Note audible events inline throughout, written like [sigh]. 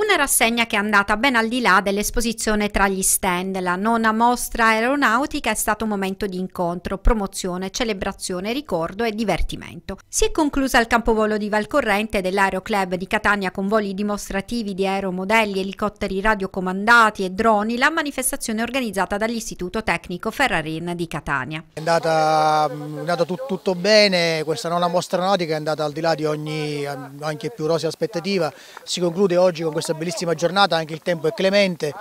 Una rassegna che è andata ben al di là dell'esposizione tra gli stand. La nona mostra aeronautica è stato un momento di incontro, promozione, celebrazione, ricordo e divertimento. Si è conclusa al campovolo di Valcorrente dell'Aeroclub di Catania con voli dimostrativi di aeromodelli, elicotteri radiocomandati e droni la manifestazione organizzata dall'Istituto Tecnico Ferrarin di Catania. È andata, è andata tut, tutto bene, questa nona mostra aeronautica è andata al di là di ogni anche più rosa aspettativa. Si conclude oggi con questa questa bellissima giornata, anche il tempo è clemente,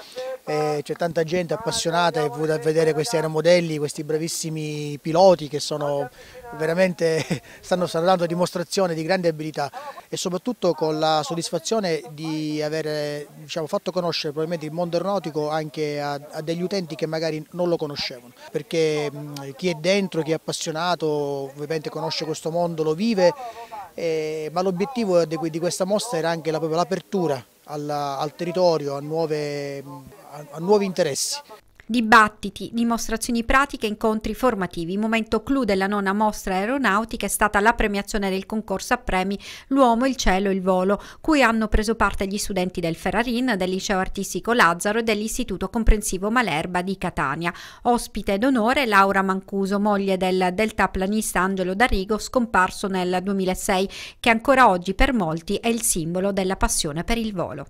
eh, c'è tanta gente appassionata e venuta a vedere questi aeromodelli, questi bravissimi piloti che sono veramente [laughs] stanno dando dimostrazione di grande abilità e soprattutto con la soddisfazione di aver diciamo, fatto conoscere probabilmente il mondo aeronautico anche a, a, degli utenti che magari non lo conoscevano, perché mh, chi è dentro, chi è appassionato ovviamente conosce questo mondo, lo vive eh, ma l'obiettivo di, questa mostra era anche l'apertura al, al territorio, a, nuove, a, a nuovi interessi. Dibattiti, dimostrazioni pratiche, incontri formativi. Il momento clou della nona mostra aeronautica è stata la premiazione del concorso a premi L'uomo, il cielo, e il volo, cui hanno preso parte gli studenti del Ferrarin, del liceo artistico Lazzaro e dell'istituto comprensivo Malerba di Catania. Ospite d'onore Laura Mancuso, moglie del deltaplanista Angelo D'Arrigo, scomparso nel 2006, che ancora oggi per molti è il simbolo della passione per il volo.